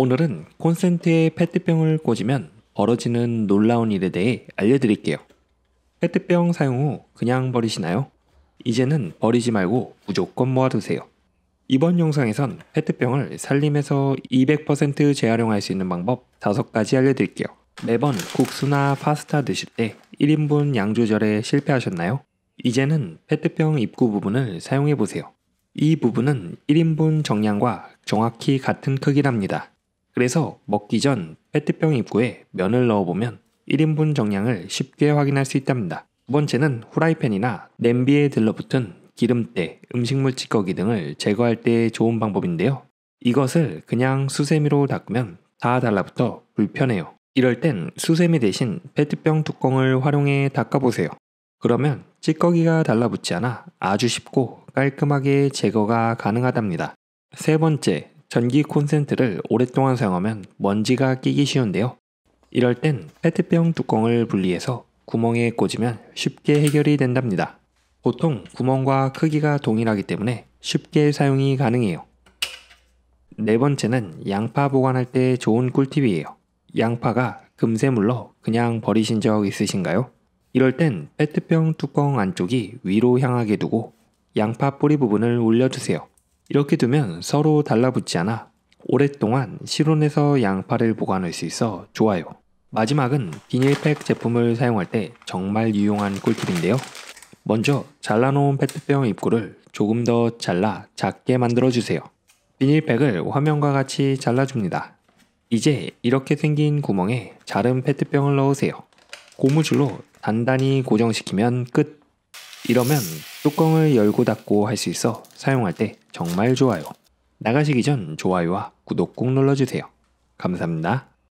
오늘은 콘센트에 페트병을 꽂으면 벌어지는 놀라운 일에 대해 알려드릴게요. 페트병 사용 후 그냥 버리시나요? 이제는 버리지 말고 무조건 모아두세요. 이번 영상에선 페트병을 살림에서 200% 재활용할 수 있는 방법 5가지 알려드릴게요. 매번 국수나 파스타 드실 때 1인분 양 조절에 실패하셨나요? 이제는 페트병 입구 부분을 사용해보세요. 이 부분은 1인분 정량과 정확히 같은 크기랍니다. 그래서 먹기 전 페트병 입구에 면을 넣어보면 1인분 정량을 쉽게 확인할 수 있답니다. 두 번째는 후라이팬이나 냄비에 들러붙은 기름때, 음식물 찌꺼기 등을 제거할 때 좋은 방법인데요. 이것을 그냥 수세미로 닦으면 다 달라붙어 불편해요. 이럴 땐 수세미 대신 페트병 뚜껑을 활용해 닦아보세요. 그러면 찌꺼기가 달라붙지 않아 아주 쉽고 깔끔하게 제거가 가능하답니다. 세 번째, 전기 콘센트를 오랫동안 사용하면 먼지가 끼기 쉬운데요. 이럴 땐 페트병 뚜껑을 분리해서 구멍에 꽂으면 쉽게 해결이 된답니다. 보통 구멍과 크기가 동일하기 때문에 쉽게 사용이 가능해요. 네 번째는 양파 보관할 때 좋은 꿀팁이에요. 양파가 금세 물러 그냥 버리신 적 있으신가요? 이럴 땐 페트병 뚜껑 안쪽이 위로 향하게 두고 양파 뿌리 부분을 올려주세요. 이렇게 두면 서로 달라붙지 않아 오랫동안 실온에서 양파를 보관할 수 있어 좋아요. 마지막은 비닐팩 제품을 사용할 때 정말 유용한 꿀팁인데요. 먼저 잘라놓은 페트병 입구를 조금 더 잘라 작게 만들어주세요. 비닐팩을 화면과 같이 잘라줍니다. 이제 이렇게 생긴 구멍에 자른 페트병을 넣으세요. 고무줄로 단단히 고정시키면 끝! 이러면 뚜껑을 열고 닫고 할 수 있어 사용할 때 정말 좋아요. 나가시기 전 좋아요와 구독 꼭 눌러주세요. 감사합니다.